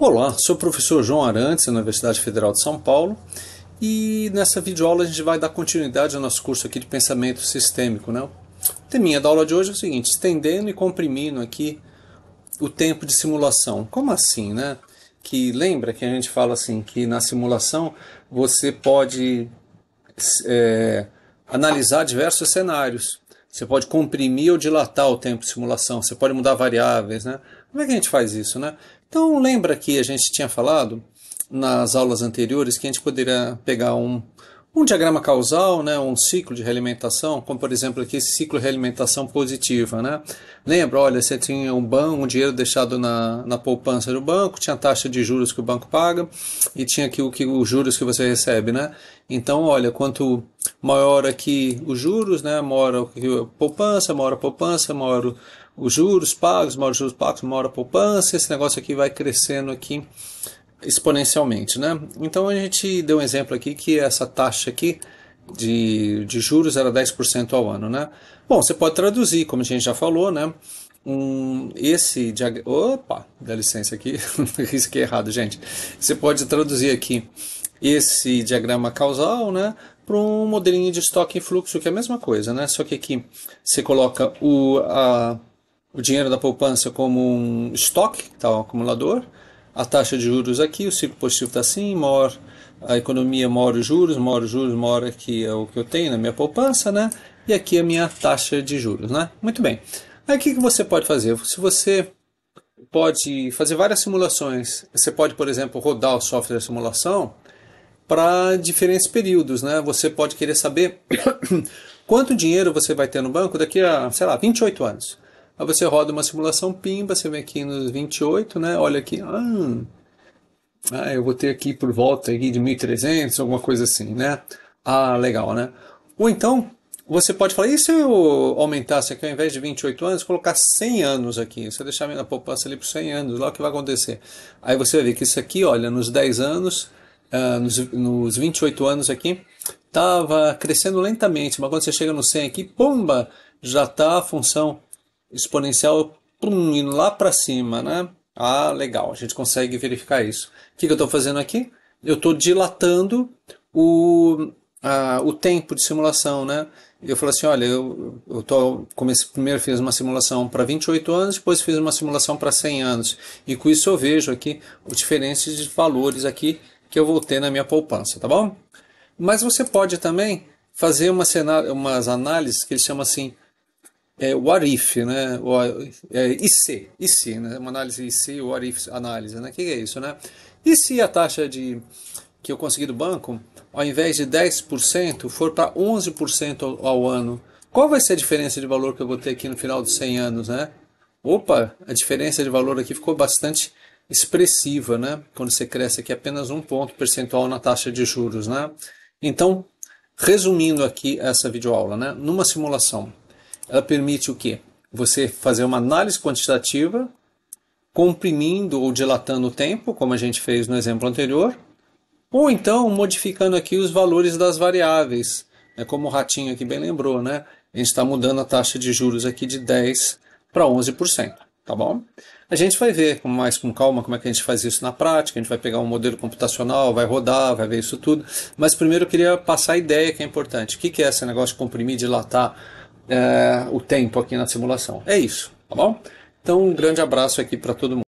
Olá, sou o professor João Arantes, da Universidade Federal de São Paulo, e nessa videoaula a gente vai dar continuidade ao nosso curso aqui de pensamento sistêmico. Né? O teminha da aula de hoje é o seguinte, estendendo e comprimindo aqui o tempo de simulação. Como assim, né? Que lembra que a gente fala assim, que na simulação você pode é, analisar diversos cenários. Você pode comprimir ou dilatar o tempo de simulação, você pode mudar variáveis, né? Como é que a gente faz isso, né? Então, lembra que a gente tinha falado nas aulas anteriores que a gente poderia pegar um, um diagrama causal, né, um ciclo de realimentação, como por exemplo aqui esse ciclo de realimentação positiva. Né? Lembra, olha, você tinha um banco, um dinheiro deixado na, na poupança do banco, tinha a taxa de juros que o banco paga e tinha aqui o que os juros que você recebe. Né? Então, olha, quanto maior aqui os juros, né, maior a poupança, maior a poupança, maior os juros pagos, maior os juros pagos, maior a poupança, esse negócio aqui vai crescendo aqui exponencialmente, né? Então a gente deu um exemplo aqui que essa taxa aqui de, de juros era 10% ao ano, né? Bom, você pode traduzir, como a gente já falou, né? Um, esse diagrama. Opa, dá licença aqui, risquei errado, gente. Você pode traduzir aqui esse diagrama causal, né? Para um modelinho de estoque e fluxo, que é a mesma coisa, né? Só que aqui você coloca o, a, o dinheiro da poupança como um estoque, tá, um acumulador, a taxa de juros aqui, o ciclo positivo está assim, maior a economia, maior os juros, maior os juros, maior aqui é o que eu tenho na minha poupança, né? E aqui é a minha taxa de juros, né? Muito bem. Aí o que, que você pode fazer? Se você pode fazer várias simulações, você pode, por exemplo, rodar o software de simulação para diferentes períodos, né? Você pode querer saber quanto dinheiro você vai ter no banco daqui a, sei lá, 28 anos. Aí você roda uma simulação pimba, você vem aqui nos 28, né? Olha aqui, ah, ah eu vou ter aqui por volta aqui de 1300, alguma coisa assim, né? Ah, legal, né? Ou então, você pode falar, e se eu aumentasse aqui, ao invés de 28 anos, colocar 100 anos aqui? Você deixar a poupança ali por 100 anos, lá o que vai acontecer? Aí você vai ver que isso aqui, olha, nos 10 anos, uh, nos, nos 28 anos aqui, estava crescendo lentamente, mas quando você chega no 100 aqui, pomba, já está a função exponencial plum, indo lá para cima, né? Ah, legal, a gente consegue verificar isso. O que, que eu estou fazendo aqui? Eu estou dilatando o, a, o tempo de simulação, né? Eu falo assim, olha, eu, eu tô, comecei, primeiro fiz uma simulação para 28 anos, depois fiz uma simulação para 100 anos. E com isso eu vejo aqui os diferenças de valores aqui que eu vou ter na minha poupança, tá bom? Mas você pode também fazer uma cenário, umas análises que eles chamam assim, é, what if, né? É, e se, e se, né? Uma análise e se, what if análise, né? O que, que é isso, né? E se a taxa de que eu consegui do banco, ao invés de 10%, for para 11% ao, ao ano? Qual vai ser a diferença de valor que eu vou ter aqui no final dos 100 anos, né? Opa, a diferença de valor aqui ficou bastante expressiva, né? Quando você cresce aqui apenas um ponto percentual na taxa de juros, né? Então, resumindo aqui essa videoaula, né? Numa simulação, ela permite o quê? Você fazer uma análise quantitativa, comprimindo ou dilatando o tempo, como a gente fez no exemplo anterior, ou então modificando aqui os valores das variáveis. É como o Ratinho aqui bem lembrou, né? A gente está mudando a taxa de juros aqui de 10% para 11%, tá bom? A gente vai ver com mais com calma como é que a gente faz isso na prática, a gente vai pegar um modelo computacional, vai rodar, vai ver isso tudo, mas primeiro eu queria passar a ideia que é importante. O que é esse negócio de comprimir, dilatar é, o tempo aqui na simulação. É isso, tá bom? Então, um grande abraço aqui para todo mundo.